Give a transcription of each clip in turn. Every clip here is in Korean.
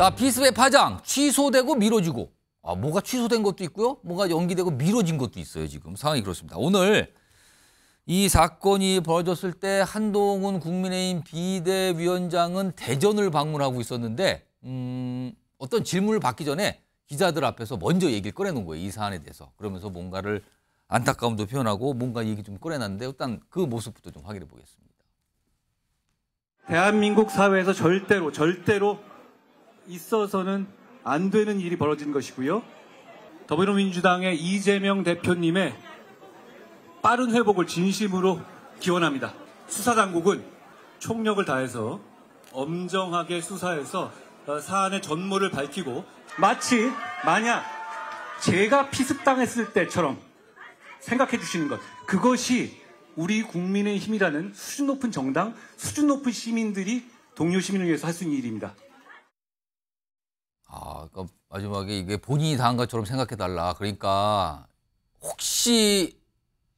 자, 비스의 파장 취소되고 미뤄지고 아, 뭐가 취소된 것도 있고요. 뭐가 연기되고 미뤄진 것도 있어요. 지금 상황이 그렇습니다. 오늘 이 사건이 벌어졌을 때 한동훈 국민의힘 비대위원장은 대전을 방문하고 있었는데 음, 어떤 질문을 받기 전에 기자들 앞에서 먼저 얘기를 꺼내놓은 거예요. 이 사안에 대해서. 그러면서 뭔가를 안타까움도 표현하고 뭔가 얘기 좀 꺼내놨는데 일단 그 모습부터 좀 확인해 보겠습니다. 대한민국 사회에서 절대로 절대로 있어서는 안 되는 일이 벌어진 것이고요. 더불어민주당의 이재명 대표님의 빠른 회복을 진심으로 기원합니다. 수사당국은 총력을 다해서 엄정하게 수사해서 어, 사안의 전모를 밝히고 마치 만약 제가 피습당했을 때처럼 생각해 주시는 것 그것이 우리 국민의 힘이라는 수준 높은 정당 수준 높은 시민들이 동료 시민을 위해서 할 수 있는 일입니다. 아, 그러니까 마지막에 이게 본인이 다한 것처럼 생각해 달라. 그러니까 혹시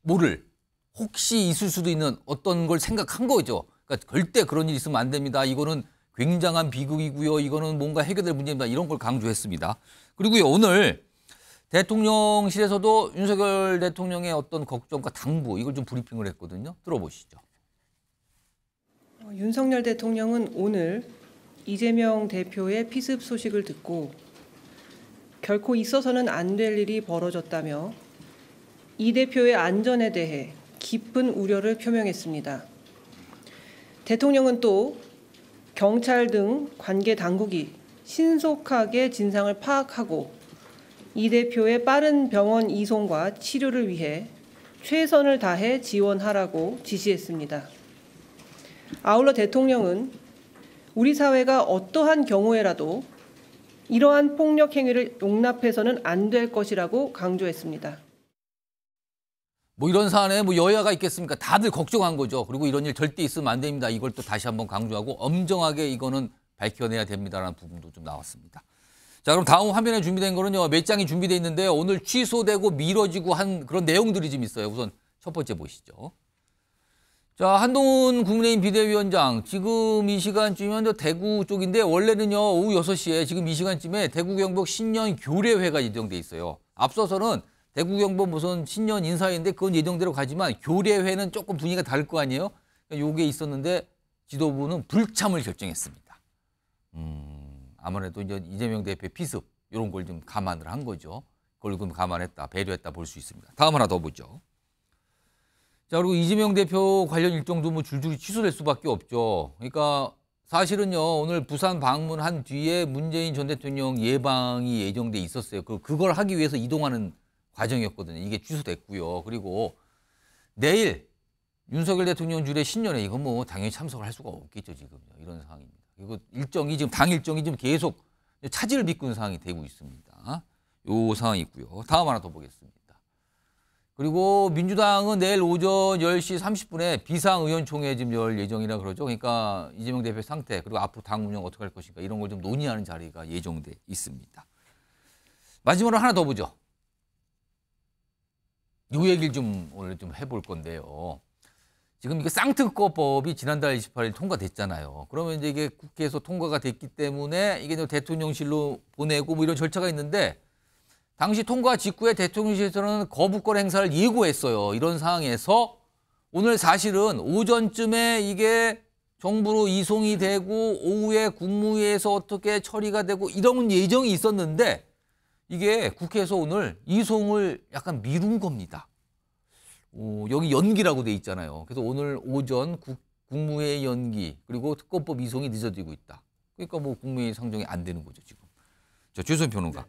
모를 혹시 있을 수도 있는 어떤 걸 생각한 거죠. 그러니까 절대 그런 일이 있으면 안 됩니다. 이거는 굉장한 비극이고요. 이거는 뭔가 해결될 문제입니다. 이런 걸 강조했습니다. 그리고요, 오늘 대통령실에서도 윤석열 대통령의 어떤 걱정과 당부 이걸 좀 브리핑을 했거든요. 들어보시죠. 윤석열 대통령은 오늘 이재명 대표의 피습 소식을 듣고 결코 있어서는 안 될 일이 벌어졌다며 이 대표의 안전에 대해 깊은 우려를 표명했습니다. 대통령은 또 경찰 등 관계 당국이 신속하게 진상을 파악하고 이 대표의 빠른 병원 이송과 치료를 위해 최선을 다해 지원하라고 지시했습니다. 아울러 대통령은 우리 사회가 어떠한 경우에라도 이러한 폭력 행위를 용납해서는 안 될 것이라고 강조했습니다. 뭐 이런 사안에 뭐 여야가 있겠습니까? 다들 걱정한 거죠. 그리고 이런 일 절대 있으면 안 됩니다. 이걸 또 다시 한번 강조하고 엄정하게 이거는 밝혀내야 됩니다라는 부분도 좀 나왔습니다. 자 그럼 다음 화면에 준비된 거는요 몇 장이 준비되어 있는데 오늘 취소되고 미뤄지고 한 그런 내용들이 좀 있어요. 우선 첫 번째 보시죠. 자, 한동훈 국민의힘 비대위원장 지금 이 시간쯤이면 대구 쪽인데 원래는요 오후 6시에 지금 이 시간쯤에 대구 경북 신년 교례회가 예정돼 있어요. 앞서서는 대구 경북 무슨 신년 인사인데 그건 예정대로 가지만 교례회는 조금 분위기가 다를 거 아니에요. 그러니까 요게 있었는데 지도부는 불참을 결정했습니다. 음, 아무래도 이제 이재명 대표의 피습 이런 걸 좀 감안을 한 거죠. 그걸 좀 감안했다 배려했다 볼 수 있습니다. 다음 하나 더 보죠. 자, 그리고 이재명 대표 관련 일정도 뭐 줄줄이 취소될 수밖에 없죠. 그러니까 사실은요, 오늘 부산 방문한 뒤에 문재인 전 대통령 예방이 예정돼 있었어요. 그, 그걸 하기 위해서 이동하는 과정이었거든요. 이게 취소됐고요. 그리고 내일 윤석열 대통령 주례 신년에 이건 뭐 당연히 참석을 할 수가 없겠죠, 지금. 이런 상황입니다. 이거 일정이 지금 당 일정이 지금 계속 차질을 빚고 있는 상황이 되고 있습니다. 요 상황이 있고요. 다음 하나 더 보겠습니다. 그리고 민주당은 내일 오전 10시 30분에 비상의원총회 지금 열 예정이라 그러죠. 그러니까 이재명 대표 상태 그리고 앞으로 당 운영 어떻게 할 것인가 이런 걸 좀 논의하는 자리가 예정돼 있습니다. 마지막으로 하나 더 보죠. 이 얘기를 좀 오늘 좀 해볼 건데요. 지금 이게 쌍특검법이 지난달 28일 통과됐잖아요. 그러면 이제 이게 국회에서 통과가 됐기 때문에 이게 대통령실로 보내고 뭐 이런 절차가 있는데 당시 통과 직후에 대통령실에서는 거부권 행사를 예고했어요. 이런 상황에서 오늘 사실은 오전쯤에 이게 정부로 이송이 되고 오후에 국무회에서 어떻게 처리가 되고 이런 예정이 있었는데 이게 국회에서 오늘 이송을 약간 미룬 겁니다. 어, 여기 연기라고 돼 있잖아요. 그래서 오늘 오전 국, 국무회 연기 그리고 특검법 이송이 늦어지고 있다. 그러니까 뭐 국무회 상정이 안 되는 거죠 지금. 저 최선 변호가. 네.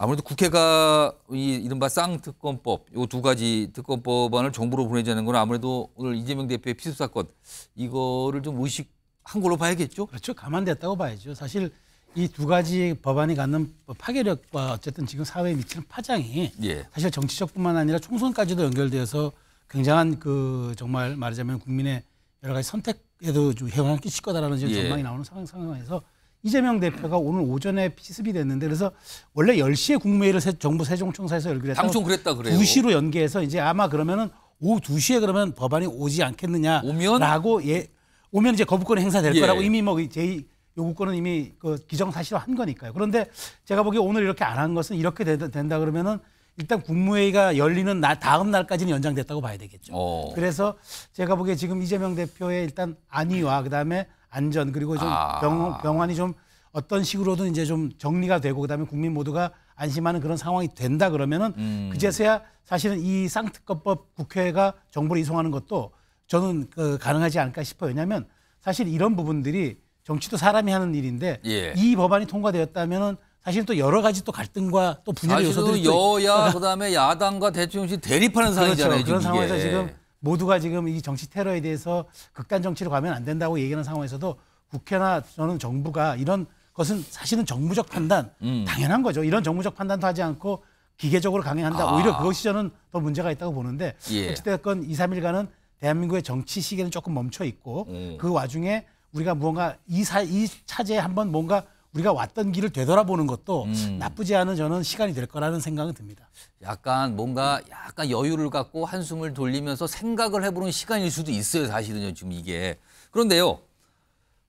아무래도 국회가 이 이른바 쌍특검법 요두 가지 특검법안을 정부로 보내자는 건 아무래도 오늘 이재명 대표의 피습 사건 이거를 좀 의식한 걸로 봐야겠죠. 그렇죠. 감안됐다고 봐야죠. 사실 이 두 가지 법안이 갖는 파괴력과 어쨌든 지금 사회에 미치는 파장이 예. 사실 정치적뿐만 아니라 총선까지도 연결되어서 굉장한 그 정말 말하자면 국민의 여러 가지 선택에도 좀 영향을 끼칠 거다라는 지금 예. 전망이 나오는 상황, 상황에서 이재명 대표가 오늘 오전에 피습이 됐는데 그래서 원래 10시에 국무회의를 세, 정부 세종청사에서 열기로 했다. 당초 그랬다 그래요. 2시로 연기해서 이제 아마 그러면은 오후 2시에 그러면 법안이 오지 않겠느냐. 오면? 라고 예. 오면 이제 거부권이 행사될 예. 거라고 이미 뭐 그 제의 요구권은 이미 그 기정사실화 한 거니까요. 그런데 제가 보기에 오늘 이렇게 안 한 것은 이렇게 된다 그러면은 일단 국무회의가 열리는 날 다음 날까지는 연장됐다고 봐야 되겠죠. 오. 어. 그래서 제가 보기에 지금 이재명 대표의 일단 안위와 그다음에 안전 그리고 좀 아. 병, 병환이 좀 어떤 식으로든 이제 좀 정리가 되고 그다음에 국민 모두가 안심하는 그런 상황이 된다 그러면은 음. 그제서야 사실은 이 쌍특검법 국회가 정부를 이송하는 것도 저는 그 가능하지 않을까 싶어요. 왜냐하면 사실 이런 부분들이 정치도 사람이 하는 일인데 예. 이 법안이 통과되었다면은 사실 또 여러 가지 또 갈등과 또 분열의 요소들이 여야 그다음에 야당과 대통령이 대립하는 그렇죠. 상황이잖아요. 그렇죠. 그런 상황에서 지금 모두가 지금 이 정치 테러에 대해서 극단 정치로 가면 안 된다고 얘기하는 상황에서도 국회나 저는 정부가 이런 것은 사실은 정무적 판단 음. 당연한 거죠. 이런 정무적 판단도 하지 않고 기계적으로 강행한다. 아. 오히려 그것이 저는 더 문제가 있다고 보는데 예. 어찌됐건 2, 3일간은 대한민국의 정치 시계는 조금 멈춰 있고 음. 그 와중에 우리가 무언가 이, 사, 이 차제에 한번 뭔가 우리가 왔던 길을 되돌아보는 것도 음. 나쁘지 않은 저는 시간이 될 거라는 생각은 듭니다. 약간 뭔가 약간 여유를 갖고 한숨을 돌리면서 생각을 해보는 시간일 수도 있어요. 사실은요. 지금 이게. 그런데요.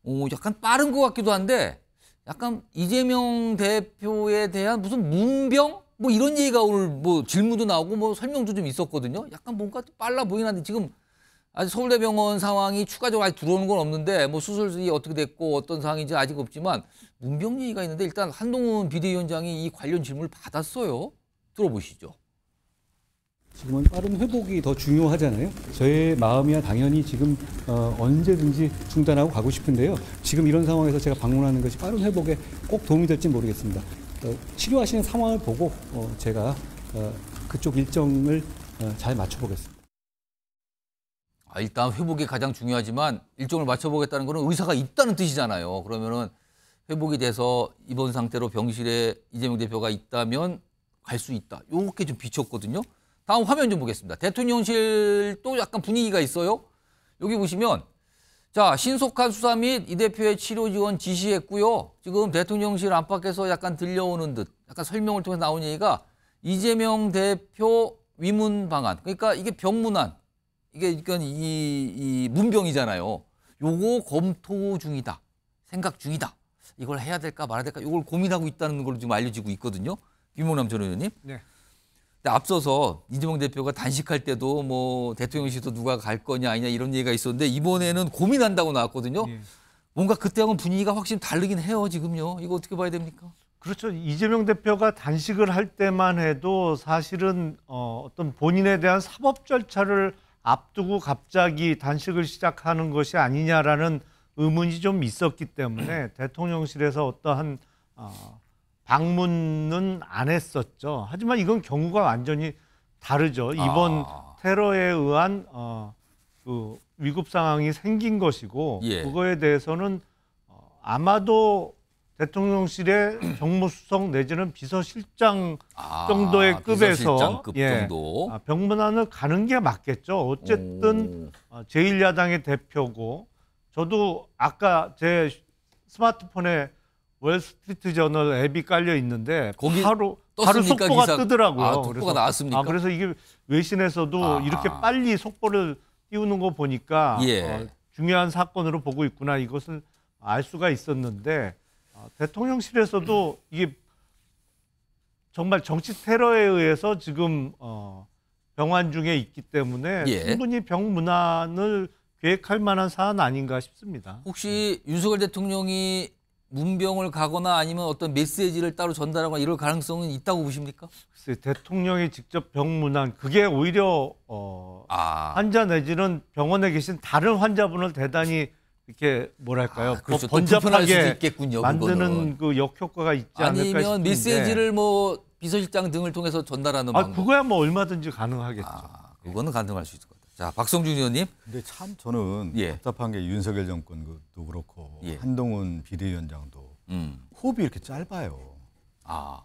오, 약간 빠른 것 같기도 한데 약간 이재명 대표에 대한 무슨 문병? 뭐 이런 얘기가 오늘 뭐 질문도 나오고 뭐 설명도 좀 있었거든요. 약간 뭔가 빨라 보이는데 지금 아직 서울대병원 상황이 추가적으로 아직 들어오는 건 없는데 뭐 수술이 어떻게 됐고 어떤 상황인지 아직 없지만 문병리가 있는데 일단 한동훈 비대위원장이 이 관련 질문을 받았어요. 들어보시죠. 지금은 빠른 회복이 더 중요하잖아요. 저의 마음이야 당연히 지금 어, 언제든지 중단하고 가고 싶은데요. 지금 이런 상황에서 제가 방문하는 것이 빠른 회복에 꼭 도움이 될지 모르겠습니다. 어, 치료하시는 상황을 보고 어, 제가 어, 그쪽 일정을 어, 잘 맞춰보겠습니다. 아, 일단 회복이 가장 중요하지만 일정을 맞춰보겠다는 것은 의사가 있다는 뜻이잖아요. 그러면은 회복이 돼서 이번 상태로 병실에 이재명 대표가 있다면 갈 수 있다. 요렇게 좀 비쳤거든요. 다음 화면 좀 보겠습니다. 대통령실 또 약간 분위기가 있어요. 여기 보시면 자 신속한 수사 및 이 대표의 치료 지원 지시했고요. 지금 대통령실 안팎에서 약간 들려오는 듯 약간 설명을 통해서 나온 얘기가 이재명 대표 위문 방안 그러니까 이게 병문안 이게 그러니까 이, 이 문병이잖아요. 요거 검토 중이다. 생각 중이다. 이걸 해야 될까 말아야 될까 이걸 고민하고 있다는 걸로 지금 알려지고 있거든요. 김용남 전 의원님. 네. 근데 앞서서 이재명 대표가 단식할 때도 뭐 대통령실도 누가 갈 거냐 아니냐 이런 얘기가 있었는데 이번에는 고민한다고 나왔거든요. 네. 뭔가 그때하고는 분위기가 확실히 다르긴 해요 지금요. 이거 어떻게 봐야 됩니까? 그렇죠. 이재명 대표가 단식을 할 때만 해도 사실은 어, 어떤 본인에 대한 사법 절차를 앞두고 갑자기 단식을 시작하는 것이 아니냐라는 의문이 좀 있었기 때문에 음. 대통령실에서 어떠한 어, 방문은 안 했었죠. 하지만 이건 경우가 완전히 다르죠. 이번 아. 테러에 의한 어, 그 위급 상황이 생긴 것이고 예. 그거에 대해서는 어, 아마도 대통령실의 정무수석 내지는 비서실장 아, 정도의 급에서 비서실장급 예, 정도. 아, 병문안을 가는 게 맞겠죠. 어쨌든 오. 어, 제1야당의 대표고 저도 아까 제 스마트폰에 월스트리트 저널 앱이 깔려 있는데 거기 바로 바로 속보가 기사... 아, 뜨더라고요. 아, 속보가 그래서, 나왔습니까? 아, 그래서 이게 외신에서도 아하. 이렇게 빨리 속보를 띄우는 거 보니까 예. 어, 중요한 사건으로 보고 있구나 이것을 알 수가 있었는데 대통령실에서도 이게 정말 정치 테러에 의해서 지금 어, 병환 중에 있기 때문에 예. 충분히 병문안을 계획할 만한 사안 아닌가 싶습니다. 혹시 네. 윤석열 대통령이 문병을 가거나 아니면 어떤 메시지를 따로 전달하거나 이럴 가능성은 있다고 보십니까? 글쎄, 대통령이 직접 병문안 그게 오히려 어, 아. 환자 내지는 병원에 계신 다른 환자분을 대단히 이렇게 뭐랄까요? 아, 뭐 그렇죠. 번잡하게 있겠군요, 만드는 그 역효과가 있지 않을까 싶은데. 아니면 메시지를 뭐 비서실장 등을 통해서 전달하는 아, 방법. 그거야 뭐 얼마든지 가능하겠죠. 아, 그거는 가능할 수 있을 것 같아요. 자, 박성준 의원님. 근데 참 저는 예. 답답한 게 윤석열 정권도 그렇고 예. 한동훈 비대위원장도 음. 호흡이 이렇게 짧아요. 아.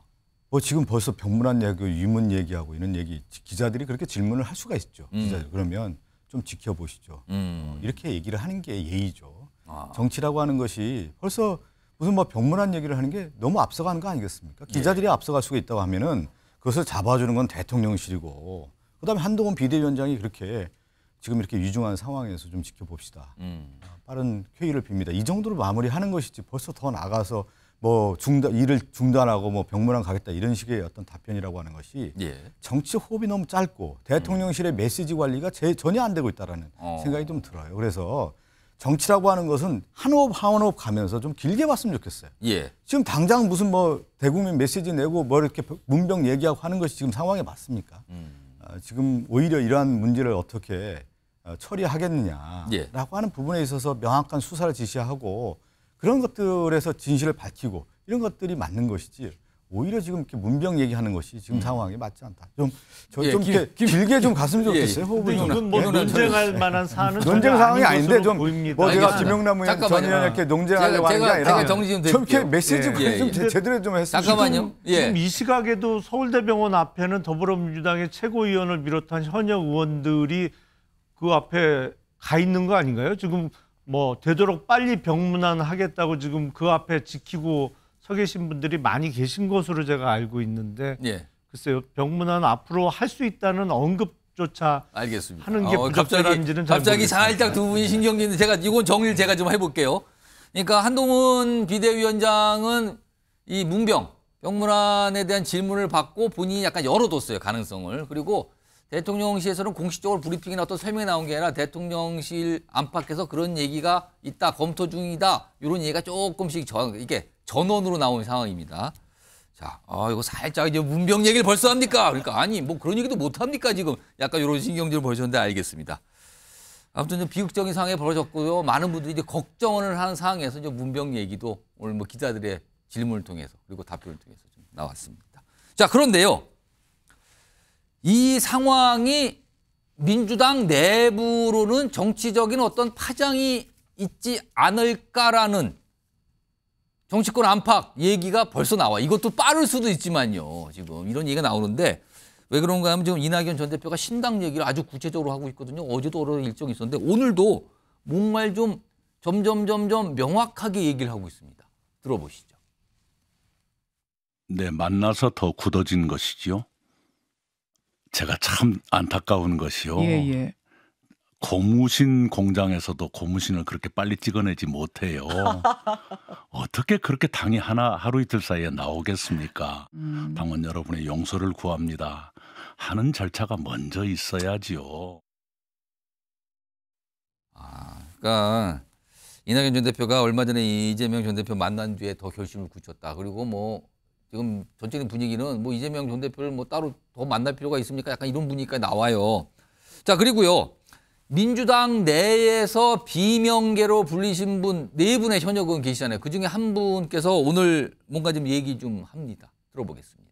뭐 지금 벌써 병문안 얘기, 유문 얘기하고 이런 얘기 기자들이 그렇게 질문을 할 수가 있죠. 음. 기자들 그러면 좀 지켜보시죠. 어, 음. 이렇게 얘기를 하는 게 예의죠. 아. 정치라고 하는 것이 벌써 무슨 뭐 병문안 얘기를 하는 게 너무 앞서가는 거 아니겠습니까? 기자들이 예. 앞서갈 수가 있다고 하면은 그것을 잡아주는 건 대통령실이고 그다음에 한동훈 비대위원장이 그렇게 지금 이렇게 위중한 상황에서 좀 지켜봅시다. 음. 어, 빠른 쾌의를 빕니다. 이 정도로 마무리하는 것이지 벌써 더 나가서 뭐 중단 일을 중단하고 뭐 병문안 가겠다 이런 식의 어떤 답변이라고 하는 것이 예. 정치 호흡이 너무 짧고 대통령실의 음. 메시지 관리가 제, 전혀 안 되고 있다라는 어. 생각이 좀 들어요. 그래서 정치라고 하는 것은 한 호흡 한 호흡 가면서 좀 길게 봤으면 좋겠어요. 예. 지금 당장 무슨 뭐 대국민 메시지 내고 뭐 이렇게 문병 얘기하고 하는 것이 지금 상황에 맞습니까? 음. 어, 지금 오히려 이러한 문제를 어떻게 어, 처리하겠느냐라고 예. 하는 부분에 있어서 명확한 수사를 지시하고 그런 것들에서 진실을 밝히고 이런 것들이 맞는 것이지 오히려 지금 이렇게 문병 얘기하는 것이 지금 음. 상황에 맞지 않다. 좀, 저, 예, 좀이 길게 좀 갔으면 예, 좋겠어요. 예, 호흡을 이건 뭐 예? 논쟁할 만한 사안은 논쟁 상황이 아닌데 좀, 니다뭐 제가 김영남 의원 전 의원 이렇게 논쟁하려고 하는 게 아니라 좀 이렇게 메시지 예, 예. 좀 예. 제대로 좀 했으면 잠깐만요. 지금, 지금 이 시각에도 서울대병원 앞에는 더불어민주당의 최고위원을 비롯한 현역 의원들이 그 앞에 가 있는 거 아닌가요? 지금 뭐 되도록 빨리 병문안하겠다고 지금 그 앞에 지키고 서 계신 분들이 많이 계신 것으로 제가 알고 있는데 예. 글쎄요 병문안 앞으로 할 수 있다는 언급조차 알겠습니다. 하는 게 어, 갑자기, 갑자기 살짝 두 분이 신경쓰는 제가 이건 정리를 제가 좀 해볼게요. 그러니까 한동훈 비대위원장은 이 문병 병문안에 대한 질문을 받고 본인이 약간 열어뒀어요 가능성을 그리고 대통령실에서는 공식적으로 브리핑이나 어떤 설명이 나온 게 아니라 대통령실 안팎에서 그런 얘기가 있다, 검토 중이다 이런 얘기가 조금씩 전, 이게 전원으로 나온 상황입니다. 자, 아 이거 살짝 이제 문병 얘기를 벌써 합니까? 그러니까 아니 뭐 그런 얘기도 못 합니까 지금 약간 이런 신경질을 보이셨는데 알겠습니다. 아무튼 좀 비극적인 상황이 벌어졌고요. 많은 분들이 이제 걱정을 하는 상황에서 이제 문병 얘기도 오늘 뭐 기자들의 질문을 통해서 그리고 답변을 통해서 좀 나왔습니다. 자, 그런데요. 이 상황이 민주당 내부로는 정치적인 어떤 파장이 있지 않을까라는 정치권 안팎 얘기가 벌써 나와. 이것도 빠를 수도 있지만요. 지금 이런 얘기가 나오는데 왜 그런가 하면 지금 이낙연 전 대표가 신당 얘기를 아주 구체적으로 하고 있거든요. 어제도 여러 일정이 있었는데 오늘도 목말좀 점점 점점 명확하게 얘기를 하고 있습니다. 들어보시죠. 네, 만나서 더 굳어진 것이지요. 제가 참 안타까운 것이요. 예, 예. 고무신 공장에서도 고무신을 그렇게 빨리 찍어내지 못해요. 어떻게 그렇게 당이 하나 하루 이틀 사이에 나오겠습니까? 음. 당원 여러분의 용서를 구합니다. 하는 절차가 먼저 있어야지요. 아, 그러니까 이낙연 전 대표가 얼마 전에 이재명 전 대표 만난 뒤에 더 결심을 굳혔다. 그리고 뭐 지금 전체적인 분위기는 뭐 이재명 전 대표를 뭐 따로 더 만날 필요가 있습니까? 약간 이런 분위기가 나와요. 자, 그리고요. 민주당 내에서 비명계로 불리신 분 네 분의 현역 은 계시잖아요. 그중에 한 분께서 오늘 뭔가 좀 얘기 좀 합니다. 들어보겠습니다.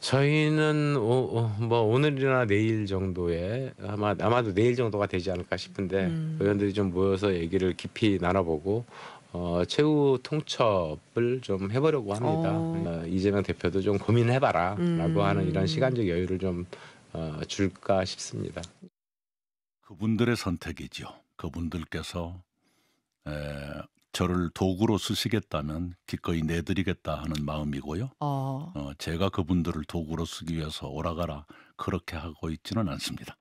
저희는 오, 뭐 오늘이나 내일 정도에 아마 아마도 내일 정도가 되지 않을까 싶은데 음. 의원들이 좀 모여서 얘기를 깊이 나눠보고 어, 최후 통첩을 좀 해보려고 합니다. 어. 어 이재명 대표도 좀 고민해봐라라고 음. 하는 이런 시간적 여유를 좀 어, 줄까 싶습니다. 그분들의 선택이죠. 그분들께서 에, 저를 도구로 쓰시겠다면 기꺼이 내드리겠다 하는 마음이고요. 어. 어, 제가 그분들을 도구로 쓰기 위해서 오라가라 그렇게 하고 있지는 않습니다.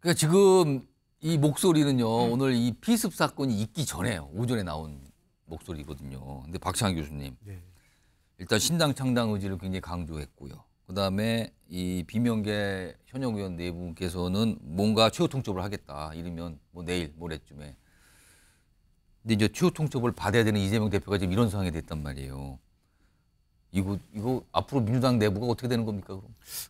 그러니까 지금 이 목소리는요 음. 오늘 이 피습 사건이 있기 전에 오전에 나온 목소리거든요. 근데 박창희 교수님 네. 일단 신당 창당 의지를 굉장히 강조했고요. 그다음에 이 비명계 현역 의원 네 분께서는 뭔가 최후 통첩을 하겠다. 이러면 뭐 내일 모레쯤에 근데 이제 최후 통첩을 받아야 되는 이재명 대표가 지금 이런 상황이 됐단 말이에요. 이거 이거 앞으로 민주당 내부가 어떻게 되는 겁니까? 그럼?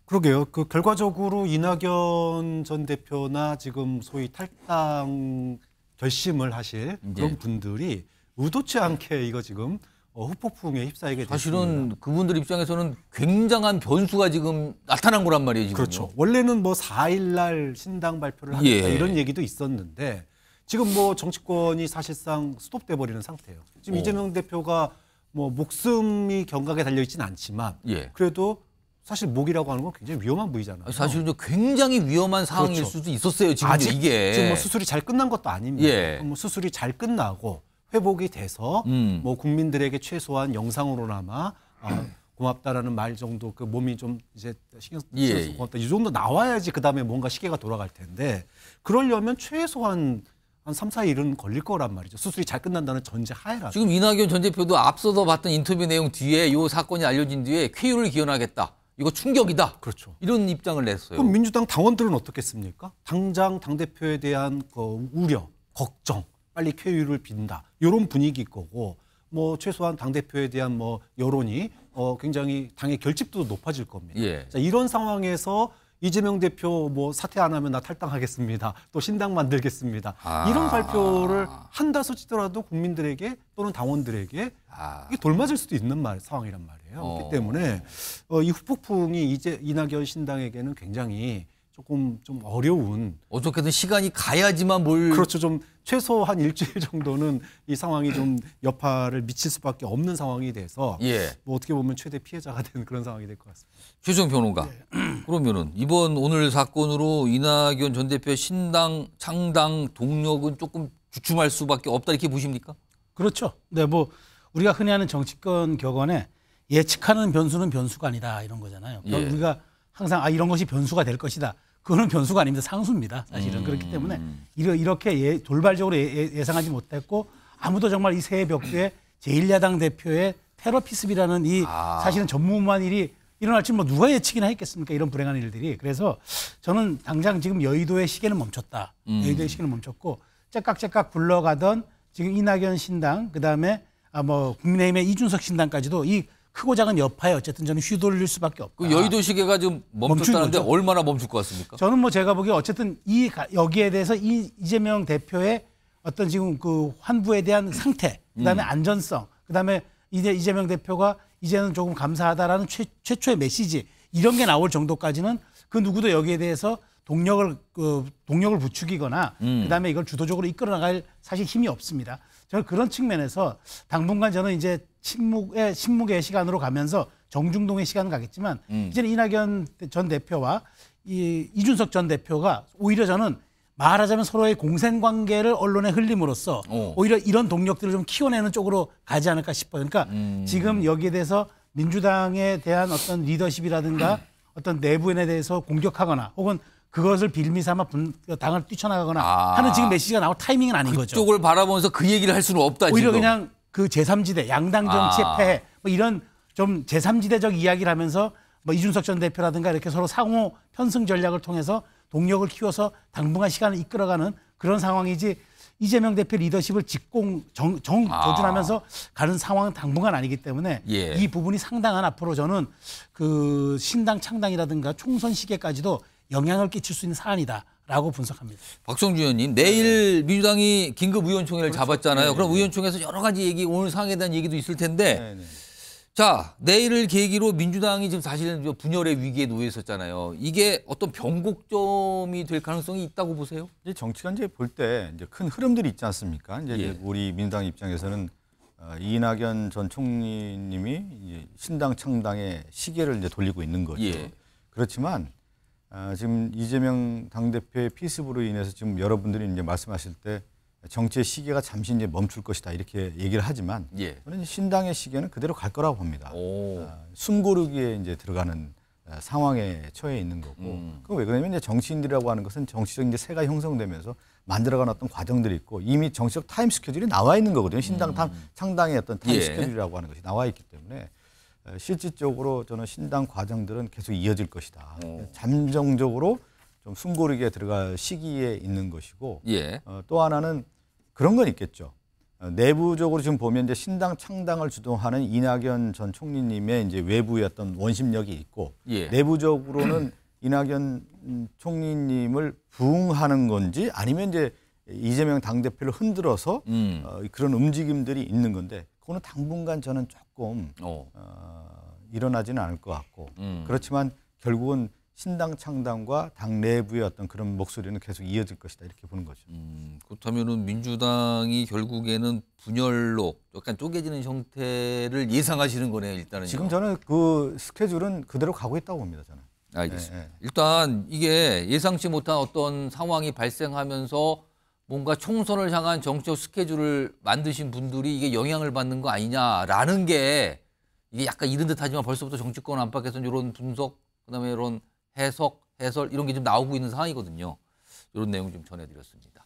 그러게요. 그 결과적으로 이낙연 전 대표나 지금 소위 탈당 결심을 하실 예. 그런 분들이 의도치 않게 이거 지금 어, 후폭풍에 휩싸이게 됐습니다. 사실은 그분들 입장에서는 굉장한 변수가 지금 나타난 거란 말이에요. 지금 그렇죠. 원래는 뭐 4일 날 신당 발표를 하겠다 예. 이런 얘기도 있었는데 지금 뭐 정치권이 사실상 스톱돼 버리는 상태예요. 지금 오. 어. 이재명 대표가 뭐 목숨이 경각에 달려 있지는 않지만 예. 그래도 사실 목이라고 하는 건 굉장히 위험한 부위잖아요. 사실 굉장히 위험한 상황일 그렇죠. 수도 있었어요. 지금 아직 이게 지금 뭐 수술이 잘 끝난 것도 아닙니다. 예. 뭐 수술이 잘 끝나고 회복이 돼서 음. 뭐 국민들에게 최소한 영상으로나마 아, 고맙다라는 말 정도 그 몸이 좀 이제 신경 쓰고 예, 예. 고맙다 이 정도 나와야지 그 다음에 뭔가 시계가 돌아갈 텐데 그러려면 최소한 한 3, 4일은 걸릴 거란 말이죠. 수술이 잘 끝난다는 전제 하에라. 지금 이낙연 전 대표도 앞서서 봤던 인터뷰 내용 뒤에 이 사건이 알려진 뒤에 쾌유를 기원하겠다. 이거 충격이다. 그렇죠. 이런 입장을 냈어요. 그럼 민주당 당원들은 어떻겠습니까? 당장 당대표에 대한 그 우려, 걱정, 빨리 쾌유를 빈다. 이런 분위기일 거고 뭐 최소한 당대표에 대한 뭐 여론이 어 굉장히 당의 결집도 높아질 겁니다. 예. 자, 이런 상황에서 이재명 대표 뭐 사퇴 안 하면 나 탈당하겠습니다. 또 신당 만들겠습니다. 아. 이런 발표를 한다 소치더라도 국민들에게 또는 당원들에게 아. 이게 돌맞을 수도 있는 말, 상황이란 말이에요. 어. 그렇기 때문에 어, 이 후폭풍이 이제 이낙연 신당에게는 굉장히 조금 좀 어려운 어떻게든 시간이 가야지만 뭘 그렇죠 좀 최소 한 일주일 정도는 이 상황이 좀 여파를 미칠 수밖에 없는 상황이 돼서 예. 뭐 어떻게 보면 최대 피해자가 되는 그런 상황이 될 것 같습니다. 최종 변호가 예. 그러면은 이번 오늘 사건으로 이낙연 전 대표 신당 창당 동력은 조금 주춤할 수밖에 없다 이렇게 보십니까? 그렇죠. 네, 뭐 우리가 흔히 하는 정치권 격언에 예측하는 변수는 변수가 아니다 이런 거잖아요. 예. 우리가 항상 아 이런 것이 변수가 될 것이다 그거는 변수가 아닙니다. 상수입니다. 사실은 음. 그렇기 때문에 이렇게 이 예, 돌발적으로 예, 예 상하지 못했고 아무도 정말 이새해 벽두에 제1야당 대표의 테러피습이라는 이 아. 사실은 전무무한 일이 일어날 지뭐 누가 예측이나 했겠습니까? 이런 불행한 일들이. 그래서 저는 당장 지금 여의도의 시계는 멈췄다. 음. 여의도의 시계는 멈췄고 째깍째깍 굴러가던 지금 이낙연 신당 그다음에 아뭐 국민의힘의 이준석 신당까지도 이 크고 작은 여파에 어쨌든 저는 휘둘릴 수밖에 없고 그 여의도 시계가 지금 멈췄다는데 얼마나 멈출 것 같습니까? 저는 뭐 제가 보기에 어쨌든 이 여기에 대해서 이 이재명 대표의 어떤 지금 그 환부에 대한 상태, 그다음에 음. 안전성, 그다음에 이제 이재명 대표가 이제는 조금 감사하다라는 최, 최초의 메시지 이런 게 나올 정도까지는 그 누구도 여기에 대해서 동력을 그 동력을 부추기거나 음. 그다음에 이걸 주도적으로 이끌어 나갈 사실 힘이 없습니다. 저는 그런 측면에서 당분간 저는 이제 침묵의 침묵의 시간으로 가면서 정중동의 시간을 가겠지만 음. 이제는 이낙연 전 대표와 이 이준석 전 대표가 오히려 저는 말하자면 서로의 공생 관계를 언론에 흘림으로써 오. 히려 이런 동력들을 좀 키워내는 쪽으로 가지 않을까 싶어요. 그러니까 음. 지금 여기에 대해서 민주당에 대한 어떤 리더십이라든가 음. 어떤 내부인에 대해서 공격하거나 혹은 그것을 빌미 삼아 당을 뛰쳐나가거나 아, 하는 지금 메시지가 나올 타이밍은 아닌 그쪽을 거죠. 그쪽을 바라보면서 그 얘기를 할 수는 없다. 오히려 지금. 그냥 그 제3지대 양당 정치의 아. 패해 뭐 이런 좀 제3지대적 이야기를 하면서 뭐 이준석 전 대표라든가 이렇게 서로 상호 편승 전략을 통해서 동력을 키워서 당분간 시간을 이끌어가는 그런 상황이지 이재명 대표 리더십을 직공 정, 정 아. 조준하면서 아. 가는 상황은 당분간 아니기 때문에 예. 이 부분이 상당한 앞으로 저는 그 신당 창당이라든가 총선 시기까지도 영향을 끼칠 수 있는 사안이다. 라고 분석합니다. 박성주 의원님, 내일 네. 민주당이 긴급 의원총회를 그렇죠. 잡았잖아요. 네네. 그럼 네. 의원총회에서 여러 가지 얘기, 오늘 상황에 대한 얘기도 있을 텐데 네네. 네. 자, 내일을 계기로 민주당이 지금 사실은 분열의 위기에 놓여 있었잖아요. 이게 어떤 변곡점이 될 가능성이 있다고 보세요? 이제 정치가 이제 볼때 이제 큰 흐름들이 있지 않습니까? 이제 예. 우리 민주당 입장에서는 어, 이낙연 전 총리님이 이제 신당 창당의 시계를 이제 돌리고 있는 거죠. 예. 그렇지만 아, 지금 이재명 당대표의 피습으로 인해서 지금 여러분들이 이제 말씀하실 때 정치의 시계가 잠시 이제 멈출 것이다 이렇게 얘기를 하지만 예. 저는 신당의 시계는 그대로 갈 거라고 봅니다. 오. 아, 숨고르기에 이제 들어가는 아, 상황에 처해 있는 거고 음. 그왜 그러냐면 이제 정치인들이라고 하는 것은 정치적 이제 세가 형성되면서 만들어간 어떤 과정들이 있고 이미 정치적 타임 스케줄이 나와 있는 거거든요. 신당 음. 창당의 어떤 타임 예. 스케줄이라고 하는 것이 나와 있기 때문에 실질적으로 저는 신당 과정들은 계속 이어질 것이다. 오. 잠정적으로 좀 숨고르게 들어갈 시기에 있는 것이고 예. 어, 또 하나는 그런 건 있겠죠. 어, 내부적으로 지금 보면 이제 신당 창당을 주도하는 이낙연 전 총리님의 이제 외부의 어떤 원심력이 있고 예. 내부적으로는 이낙연 총리님을 부응하는 건지 아니면 이제 이재명 당대표를 흔들어서 음. 어, 그런 움직임들이 있는 건데 그거는 당분간 저는 조금 조금 어. 어. 일어나지는 않을 것 같고 음. 그렇지만 결국은 신당 창당과 당 내부의 어떤 그런 목소리는 계속 이어질 것이다 이렇게 보는 거죠. 음, 그렇다면 민주당이 결국에는 분열로 약간 쪼개지는 형태를 예상하시는 거네요, 일단은. 지금 저는 그 스케줄은 그대로 가고 있다고 봅니다, 저는. 알겠습니다. 예, 예. 일단 이게 예상치 못한 어떤 상황이 발생하면서 뭔가 총선을 향한 정치적 스케줄을 만드신 분들이 이게 영향을 받는 거 아니냐라는 게 이게 약간 이른 듯하지만 벌써부터 정치권 안팎에서는 이런 분석 그다음에 이런 해석 해설 이런 게 좀 나오고 있는 상황이거든요. 이런 내용 좀 전해드렸습니다.